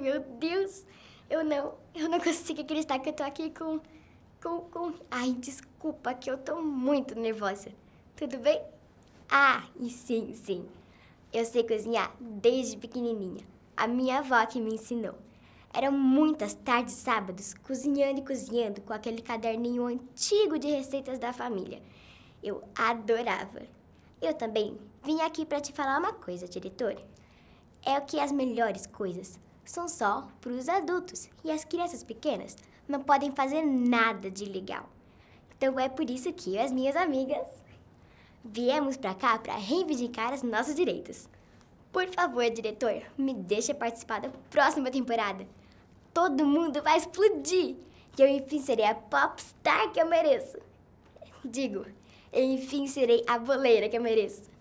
meu Deus! Eu não, eu não consigo acreditar que eu tô aqui com, com, com... Ai, desculpa que eu tô muito nervosa. Tudo bem? Ah, e sim, sim. Eu sei cozinhar desde pequenininha. A minha avó que me ensinou. Eram muitas tardes sábados cozinhando e cozinhando com aquele caderninho antigo de receitas da família. Eu adorava. Eu também vim aqui para te falar uma coisa, diretor. É o que as melhores coisas são só para os adultos e as crianças pequenas não podem fazer nada de legal. Então é por isso que eu e as minhas amigas viemos para cá para reivindicar os nossos direitos. Por favor, diretor, me deixe participar da próxima temporada. Todo mundo vai explodir e eu enfim serei a popstar que eu mereço. Digo, eu enfim serei a boleira que eu mereço.